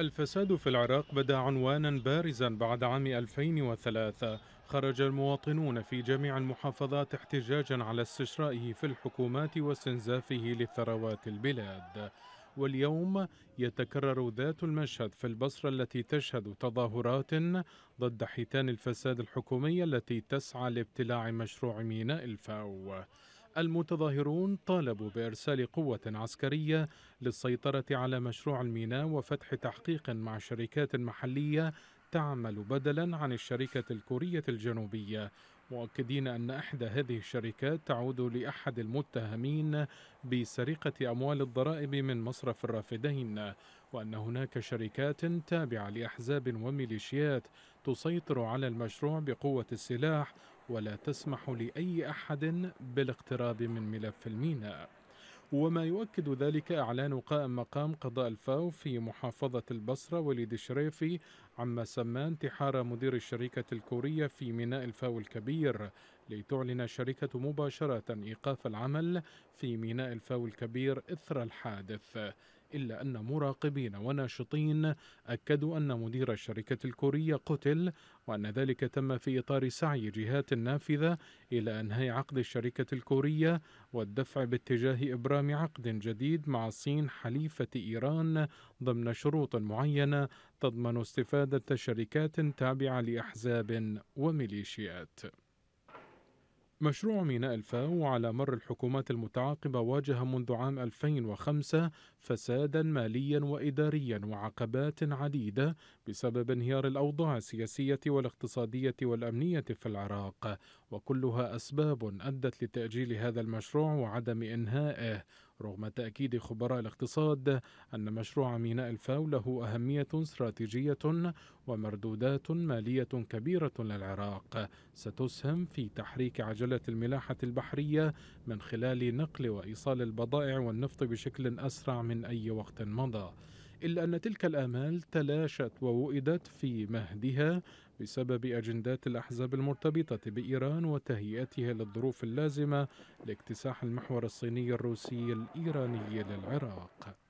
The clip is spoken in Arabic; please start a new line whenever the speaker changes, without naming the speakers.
الفساد في العراق بدا عنوانا بارزا بعد عام 2003 خرج المواطنون في جميع المحافظات احتجاجا على استشرائه في الحكومات واستنزافه لثروات البلاد واليوم يتكرر ذات المشهد في البصرة التي تشهد تظاهرات ضد حيتان الفساد الحكومي التي تسعى لابتلاع مشروع ميناء الفاو المتظاهرون طالبوا بإرسال قوة عسكرية للسيطرة على مشروع الميناء وفتح تحقيق مع شركات محلية تعمل بدلا عن الشركة الكورية الجنوبية مؤكدين أن إحدى هذه الشركات تعود لأحد المتهمين بسرقة أموال الضرائب من مصرف الرافدين وأن هناك شركات تابعة لأحزاب وميليشيات تسيطر على المشروع بقوة السلاح ولا تسمح لأي أحد بالاقتراب من ملف الميناء وما يؤكد ذلك إعلان قائم مقام قضاء الفاو في محافظة البصرة وليد الشريفي عما سماه انتحار مدير الشركة الكورية في ميناء الفاو الكبير لتعلن الشركة مباشرة إيقاف العمل في ميناء الفاو الكبير إثر الحادث إلا أن مراقبين وناشطين أكدوا أن مدير الشركة الكورية قتل وأن ذلك تم في إطار سعي جهات نافذة إلى إنهاء عقد الشركة الكورية والدفع باتجاه إبرام عقد جديد مع الصين حليفة إيران ضمن شروط معينة تضمن استفادة شركات تابعة لأحزاب وميليشيات. مشروع ميناء الفاو على مر الحكومات المتعاقبة واجه منذ عام 2005 فسادا ماليا وإداريا وعقبات عديدة بسبب انهيار الأوضاع السياسية والاقتصادية والأمنية في العراق وكلها أسباب أدت لتأجيل هذا المشروع وعدم إنهائه رغم تأكيد خبراء الاقتصاد أن مشروع ميناء الفاو له أهمية استراتيجية ومردودات مالية كبيرة للعراق ستسهم في تحريك عجلة الملاحة البحرية من خلال نقل وإيصال البضائع والنفط بشكل أسرع من أي وقت مضى إلا أن تلك الآمال تلاشت ووئدت في مهدها بسبب أجندات الأحزاب المرتبطة بإيران وتهيئتها للظروف اللازمة لاكتساح المحور الصيني الروسي الإيراني للعراق